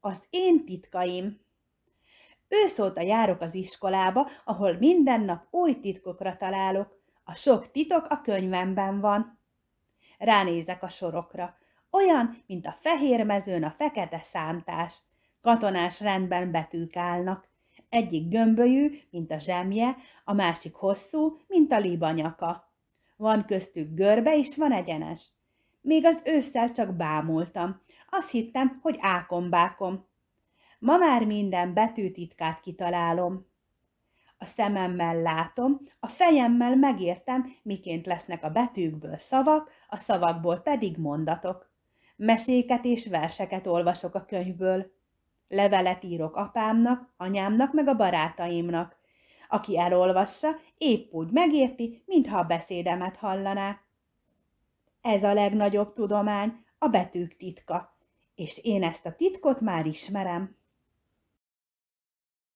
az én titkaim. Őszóta járok az iskolába, ahol minden nap új titkokra találok. A sok titok a könyvemben van. Ránézek a sorokra. Olyan, mint a fehér mezőn a fekete számtás. Katonás rendben betűk állnak. Egyik gömbölyű, mint a zsemje, a másik hosszú, mint a libanyaka. Van köztük görbe és van egyenes. Még az ősszel csak bámultam. Azt hittem, hogy ákombákom. Ma már minden betűtitkát kitalálom. A szememmel látom, a fejemmel megértem, miként lesznek a betűkből szavak, a szavakból pedig mondatok. Meséket és verseket olvasok a könyvből. Levelet írok apámnak, anyámnak, meg a barátaimnak. Aki elolvassa, épp úgy megérti, mintha a beszédemet hallaná. Ez a legnagyobb tudomány, a betűk titka, és én ezt a titkot már ismerem.